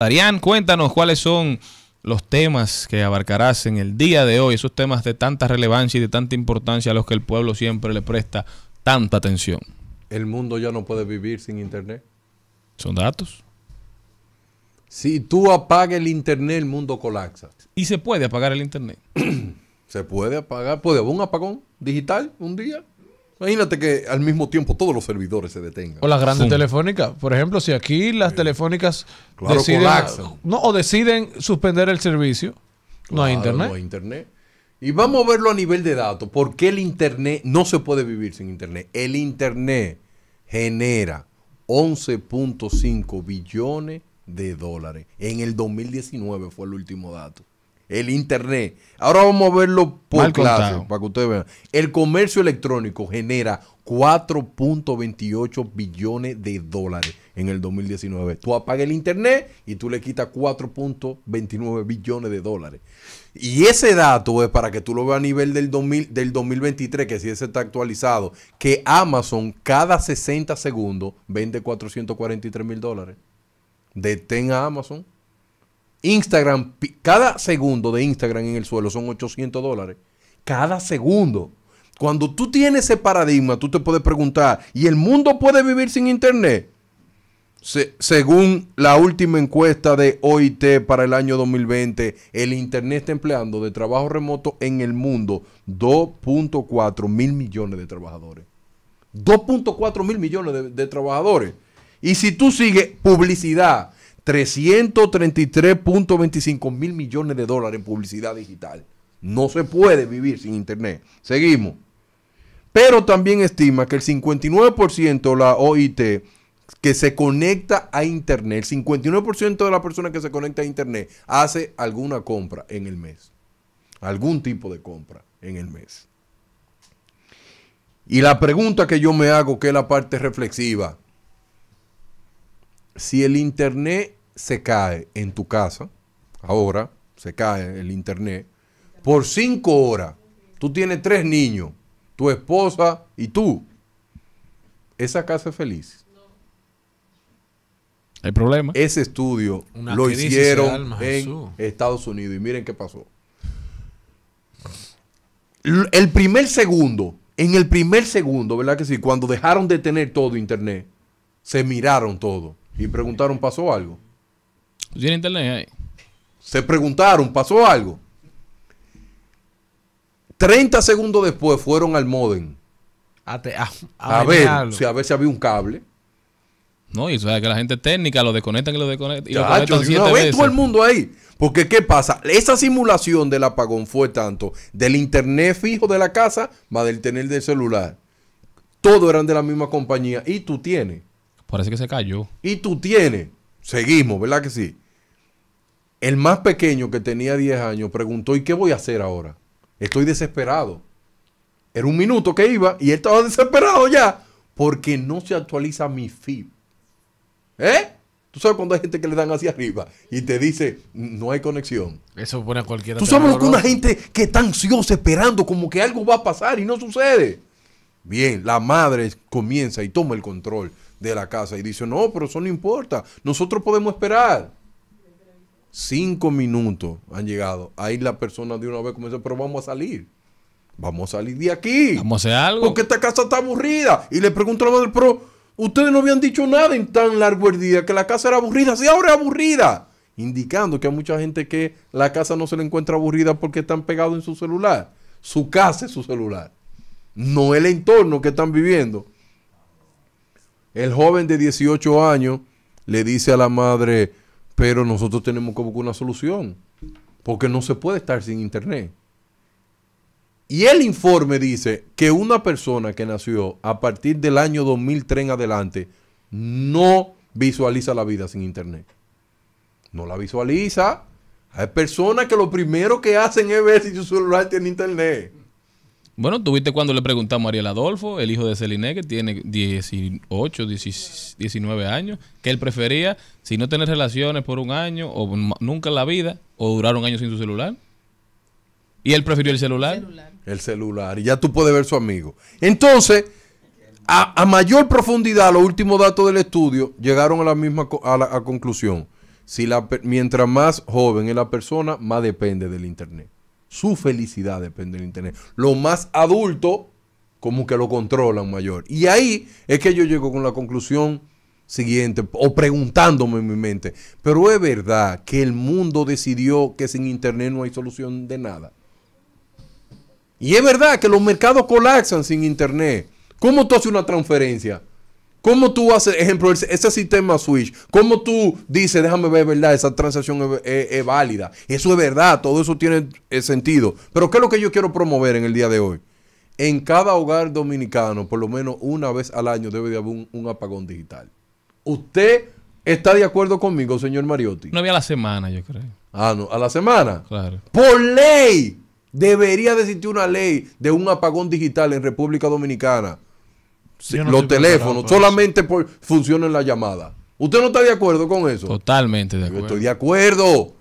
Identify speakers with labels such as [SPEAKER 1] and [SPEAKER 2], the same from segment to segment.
[SPEAKER 1] Arián, cuéntanos cuáles son los temas que abarcarás en el día de hoy, esos temas de tanta relevancia y de tanta importancia a los que el pueblo siempre le presta tanta atención.
[SPEAKER 2] El mundo ya no puede vivir sin Internet.
[SPEAKER 1] Son datos.
[SPEAKER 2] Si tú apagas el Internet, el mundo colapsa.
[SPEAKER 1] ¿Y se puede apagar el Internet?
[SPEAKER 2] se puede apagar, puede haber un apagón digital un día. Imagínate que al mismo tiempo todos los servidores se detengan. O las grandes
[SPEAKER 1] telefónicas. Por ejemplo, si aquí las telefónicas deciden, no, o deciden suspender el servicio, no hay internet. No hay
[SPEAKER 2] internet. Y vamos a verlo a nivel de datos. Porque el internet no se puede vivir sin internet? El internet genera 11.5 billones de dólares. En el 2019 fue el último dato el Internet. Ahora vamos a verlo por clase, para que ustedes vean. El comercio electrónico genera 4.28 billones de dólares en el 2019. Tú apagas el Internet y tú le quitas 4.29 billones de dólares. Y ese dato es para que tú lo veas a nivel del, del 2023, que si ese está actualizado, que Amazon cada 60 segundos vende 443 mil dólares. Detén a Amazon. Instagram, cada segundo de Instagram en el suelo son 800 dólares. Cada segundo. Cuando tú tienes ese paradigma, tú te puedes preguntar, ¿y el mundo puede vivir sin Internet? según la última encuesta de OIT para el año 2020, el Internet está empleando de trabajo remoto en el mundo 2.4 mil millones de trabajadores. 2.4 mil millones de trabajadores. Y si tú sigues publicidad, 333.25 mil millones de dólares en publicidad digital. No se puede vivir sin Internet. Seguimos. Pero también estima que el 59% de la OIT que se conecta a Internet, el 59% de la persona que se conecta a Internet hace alguna compra en el mes. Algún tipo de compra en el mes. Y la pregunta que yo me hago, que es la parte reflexiva, si el Internet se cae en tu casa, ahora se cae el internet, por cinco horas. Tú tienes tres niños, tu esposa y tú. Esa casa es feliz. el problema. Ese estudio lo hicieron en Estados Unidos y miren qué pasó. El primer segundo, en el primer segundo, ¿verdad que sí? Cuando dejaron de tener todo internet, se miraron todo y preguntaron, ¿pasó algo? ¿Tú pues tienes internet ahí? Se preguntaron, ¿pasó algo? 30 segundos después fueron al modem.
[SPEAKER 1] A, ver,
[SPEAKER 2] si, a había un cable.
[SPEAKER 1] No, y o que la gente técnica lo desconectan y lo desconecta. Y lo conectan todo el
[SPEAKER 2] mundo ahí. Porque, ¿qué pasa? Esa simulación del apagón fue tanto del internet fijo de la casa más del tener del celular. Todos eran de la misma compañía. Y tú tienes.
[SPEAKER 1] Parece que se cayó.
[SPEAKER 2] Y tú tienes Seguimos, ¿verdad que sí? El más pequeño que tenía 10 años preguntó, ¿y qué voy a hacer ahora? Estoy desesperado. Era un minuto que iba y él estaba desesperado ya porque no se actualiza mi feed. ¿Eh? Tú sabes cuando hay gente que le dan hacia arriba y te dice, no hay conexión.
[SPEAKER 1] Eso pone a cualquiera. Tú sabes que una gente
[SPEAKER 2] que está ansiosa esperando como que algo va a pasar y no sucede. Bien, la madre comienza y toma el control de la casa y dice, no, pero eso no importa, nosotros podemos esperar. Cinco minutos han llegado. Ahí la persona de una vez comienza, pero vamos a salir. Vamos a salir de aquí. Vamos a hacer algo. Porque esta casa está aburrida. Y le pregunto a la madre, pero ustedes no habían dicho nada en tan largo el día, que la casa era aburrida. Sí, ahora es aburrida. Indicando que hay mucha gente que la casa no se le encuentra aburrida porque están pegados en su celular. Su casa es su celular no el entorno que están viviendo. El joven de 18 años le dice a la madre, pero nosotros tenemos que una solución, porque no se puede estar sin internet. Y el informe dice que una persona que nació a partir del año 2003 en adelante no visualiza la vida sin internet. No la visualiza. Hay personas que lo primero que hacen es ver si su celular tiene
[SPEAKER 1] internet. Bueno, tuviste cuando le preguntamos a Ariel Adolfo, el hijo de Celine, que tiene 18, 19 años, que él prefería, si no tener relaciones por un año o nunca en la vida, o durar un año sin su celular. Y él prefirió el celular. El celular. Y ya tú puedes ver su amigo. Entonces, a,
[SPEAKER 2] mayor profundidad, los últimos datos del estudio llegaron a la misma conclusión. Si la, mientras más joven es la persona, más depende del Internet. Su felicidad depende del Internet. Lo más adulto, como que lo controlan mayor. Y ahí es que yo llego con la conclusión siguiente, o preguntándome en mi mente, pero es verdad que el mundo decidió que sin Internet no hay solución de nada. Y es verdad que los mercados colapsan sin Internet. ¿Cómo tú haces una transferencia? ¿Cómo tú haces, ejemplo, ese sistema Switch? ¿Cómo tú dices, déjame ver, verdad, esa transacción es, válida? Eso es verdad, todo eso tiene eh, sentido. Pero ¿qué es lo que yo quiero promover en el día de hoy? En cada hogar dominicano, por lo menos una vez al año, debe de haber un, apagón digital. ¿Usted está de acuerdo conmigo, señor Mariotti?
[SPEAKER 1] No había la semana, yo creo. Ah, no, a la semana. Claro.
[SPEAKER 2] Por ley, debería existir una ley de un apagón digital en República Dominicana los teléfonos, solamente funciona funcionan las llamadas. ¿Usted no está de acuerdo con eso?
[SPEAKER 1] Totalmente de acuerdo. estoy de
[SPEAKER 2] acuerdo.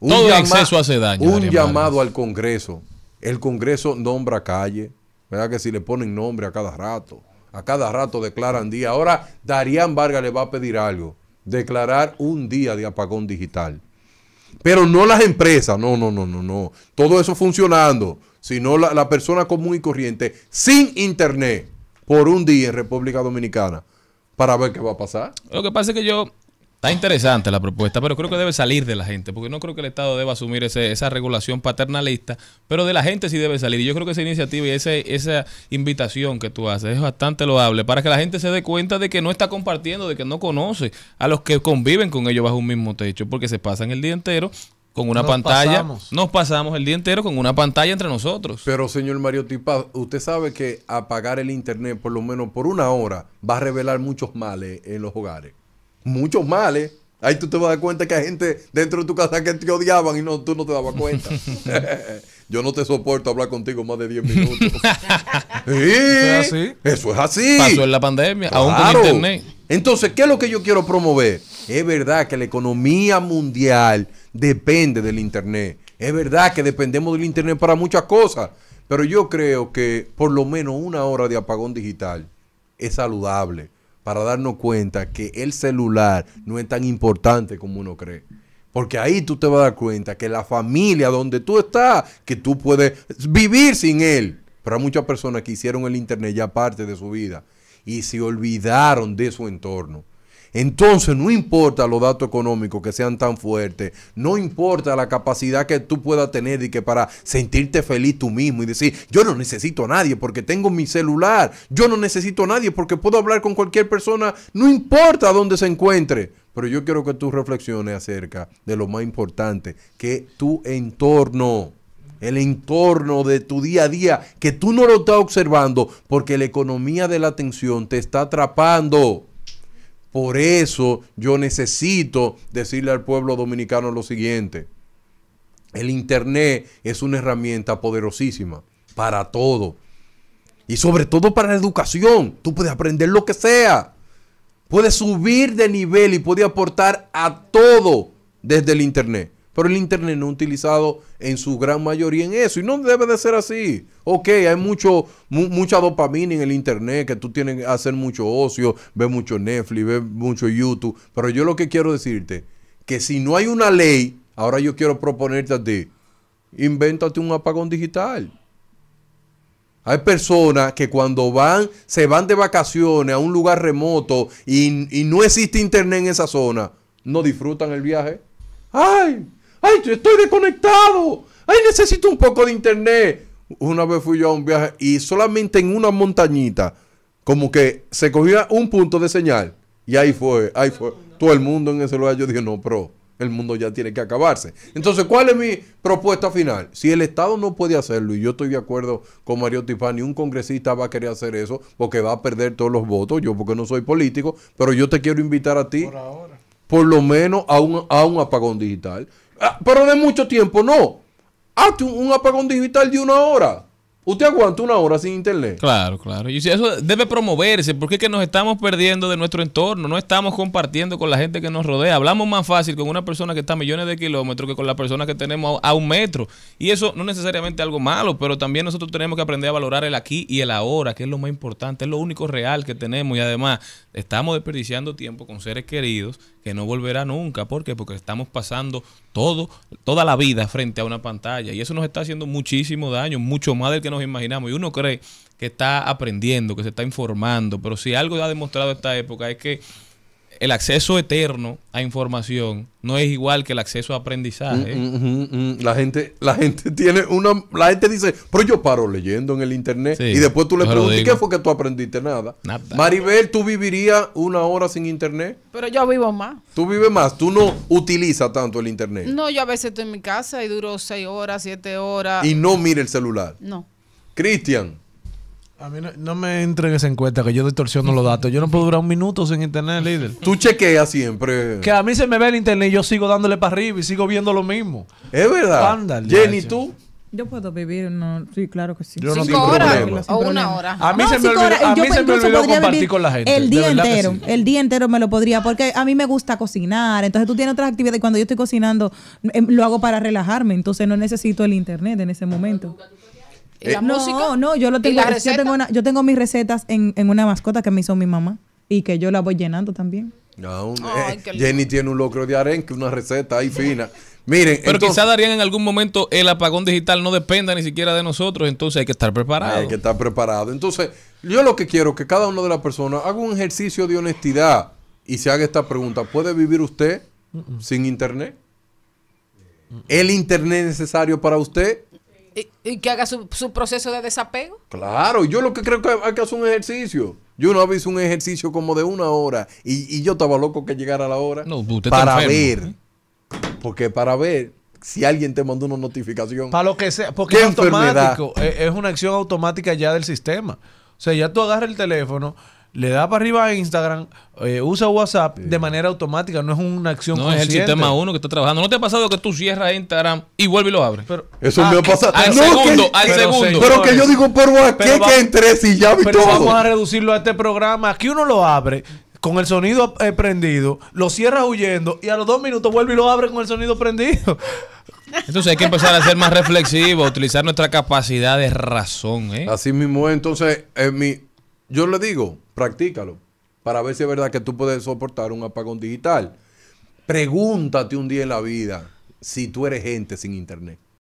[SPEAKER 1] Un Todo hace daño. Un llamado
[SPEAKER 2] al Congreso. El Congreso nombra calle. ¿Verdad que si le ponen nombre a cada rato? A cada rato declaran día. Ahora Darían Vargas le va a pedir algo. Declarar un día de apagón digital. Pero no las empresas. No, no, no, no, no. Todo eso funcionando. Sino la, la persona común y corriente sin internet por un día en República Dominicana para ver qué va a pasar.
[SPEAKER 1] Lo que pasa es que yo Está interesante la propuesta, pero creo que debe salir de la gente, porque no creo que el Estado deba asumir ese, esa regulación paternalista, pero de la gente sí debe salir. Y yo creo que esa iniciativa y esa invitación que tú haces es bastante loable para que la gente se dé cuenta de que no está compartiendo, de que no conoce a los que conviven con ellos bajo un mismo techo, porque se pasan el día entero con una pantalla. Nos pasamos el día entero con una pantalla entre nosotros. Pero
[SPEAKER 2] señor Mario Tipa, usted sabe que apagar el internet por lo menos por una hora va a revelar muchos males en los hogares. Muchos males. Ahí tú te vas a dar cuenta que hay gente dentro de tu casa que te odiaban y no, tú no te dabas cuenta. Yo no te soporto hablar contigo más de 10 minutos.
[SPEAKER 1] ¿Eso es así? Eso es así. Pasó en la pandemia, aún con internet.
[SPEAKER 2] Entonces, ¿qué es lo que yo quiero promover? Es verdad que la economía mundial depende del Internet. Es verdad que dependemos del Internet para muchas cosas, pero yo creo que por lo menos una hora de apagón digital es saludable para darnos cuenta que el celular no es tan importante como uno cree. Porque ahí tú te vas a dar cuenta que la familia donde tú estás, que tú puedes vivir sin él. Pero hay muchas personas que hicieron el Internet ya parte de su vida y se olvidaron de su entorno. Entonces, no importa los datos económicos que sean tan fuertes, no importa la capacidad que tú puedas tener y que para sentirte feliz tú mismo y decir, yo no necesito a nadie porque tengo mi celular, yo no necesito a nadie porque puedo hablar con cualquier persona, no importa dónde se encuentre. Pero yo quiero que tú reflexiones acerca de lo más importante, que tu entorno el entorno de tu día a día, que tú no lo estás observando porque la economía de la atención te está atrapando. Por eso yo necesito decirle al pueblo dominicano lo siguiente. El Internet es una herramienta poderosísima para todo. Y sobre todo para la educación. Tú puedes aprender lo que sea. Puedes subir de nivel y puedes aportar a todo desde el Internet. Pero el Internet no ha utilizado en su gran mayoría en eso. Y no debe de ser así. Ok, hay mucho, mucha dopamina en el Internet, que tú tienes que hacer mucho ocio, ver mucho Netflix, ve mucho YouTube. Pero yo lo que quiero decirte, que si no hay una ley, ahora yo quiero proponerte a ti, invéntate un apagón digital. Hay personas que cuando van, se van de vacaciones a un lugar remoto y no existe internet en esa zona, no disfrutan el viaje. ¡Ay! ¡Ay, estoy desconectado! ¡Ay, necesito un poco de internet! Una vez fui yo a un viaje y solamente en una montañita, como que se cogía un punto de señal. Y ahí fue, ahí fue. Todo el mundo en ese lugar. Yo dije, no, pero el mundo ya tiene que acabarse. Entonces, ¿cuál es mi propuesta final? Si el Estado no puede hacerlo, y yo estoy de acuerdo con Mario Tifani, un congresista va a querer hacer eso porque va a perder todos los votos, yo porque no soy político, pero yo te quiero invitar a ti, por, por lo menos a a un apagón digital. Ah, pero de mucho tiempo, no. Hazte un, apagón digital de una hora. Usted aguanta una hora sin internet.
[SPEAKER 1] Claro, claro. Y eso debe promoverse, porque es que nos estamos perdiendo de nuestro entorno, no estamos compartiendo con la gente que nos rodea. Hablamos más fácil con una persona que está a millones de kilómetros que con la persona que tenemos a un metro. Y eso no es necesariamente algo malo, pero también nosotros tenemos que aprender a valorar el aquí y el ahora, que es lo más importante, es lo único real que tenemos. Y además, estamos desperdiciando tiempo con seres queridos que no volverá nunca. ¿Por qué? Porque estamos pasando todo, toda la vida frente a una pantalla y eso nos está haciendo muchísimo daño, mucho más del que nos imaginamos. Y uno cree que está aprendiendo, que se está informando, pero si algo ha demostrado esta época es que el acceso eterno a información no es igual que el acceso a aprendizaje. Mm,
[SPEAKER 2] mm, mm, la gente, la gente tiene una, la gente dice, pero yo paro leyendo en el internet y después tú le preguntas qué fue
[SPEAKER 1] que tú aprendiste nada. Maribel, tú
[SPEAKER 2] vivirías una hora sin internet.
[SPEAKER 1] Pero yo vivo más.
[SPEAKER 2] Tú vives más, tú no utilizas tanto el internet.
[SPEAKER 1] No, yo a veces estoy en mi casa y duro seis horas, siete horas. Y
[SPEAKER 2] no mire el celular. No. Cristian.
[SPEAKER 1] A mí no, me entregues esa cuenta que yo distorsiono los datos. Yo no puedo durar un minuto sin internet, líder. Tú chequeas siempre. Que a mí se me ve el internet y yo sigo dándole para arriba y sigo viendo lo mismo. Es verdad. Jenny, tú. Yo puedo vivir, sí, claro que sí. Yo no cinco horas o una hora. A mí se me olvidó, pues compartir con la gente. El día entero, el día entero me lo podría, porque a mí me gusta cocinar. Entonces tú tienes otras actividades. Y Cuando yo estoy cocinando, em, lo hago para relajarme. Entonces no necesito el internet en ese momento.
[SPEAKER 2] Eh, no, no, yo
[SPEAKER 1] lo tengo. Yo tengo, mis recetas en, una mascota que me hizo mi mamá y que yo la voy llenando también.
[SPEAKER 2] Eh, Jenny tiene un locro de arenque, una receta ahí
[SPEAKER 1] fina. Miren, pero quizás darían en algún momento el apagón digital no dependa ni siquiera de nosotros, entonces hay que estar preparado. Hay que
[SPEAKER 2] estar preparado. Entonces, yo lo que quiero es que cada una de las personas haga un ejercicio de honestidad y se haga esta pregunta, ¿puede vivir usted sin internet? ¿El internet es necesario para usted?
[SPEAKER 1] y, que haga su, proceso de desapego.
[SPEAKER 2] Claro, yo lo que creo que hay que hacer un ejercicio. Yo no había un ejercicio como de una hora y, yo estaba loco que llegara la hora para ver. Porque para ver si alguien te mandó una notificación. Para
[SPEAKER 1] lo que sea, porque es automático. Eh, es una acción automática ya del sistema. O sea, ya tú agarras el teléfono le da para arriba a Instagram, eh, usa WhatsApp de manera automática, no es una acción No es el sistema uno que está trabajando. ¿No te ha pasado que tú cierras Instagram y vuelves y lo abres? Eso ah, me ha pasado. Al segundo, al pero segundo. pero que yo digo,
[SPEAKER 2] pero ¿a qué que entre si ya vi pero vamos a
[SPEAKER 1] reducirlo a este programa. Aquí uno lo abre con el sonido eh, prendido, lo cierra huyendo y a los dos minutos vuelve y lo abre con el sonido prendido. Entonces hay que empezar a ser más reflexivo, utilizar nuestra capacidad de razón. ¿eh? Así mismo, entonces, en eh, mi yo le digo, practícalo
[SPEAKER 2] para ver si es verdad que tú puedes soportar un apagón digital. Pregúntate un día en la vida si tú eres gente sin internet.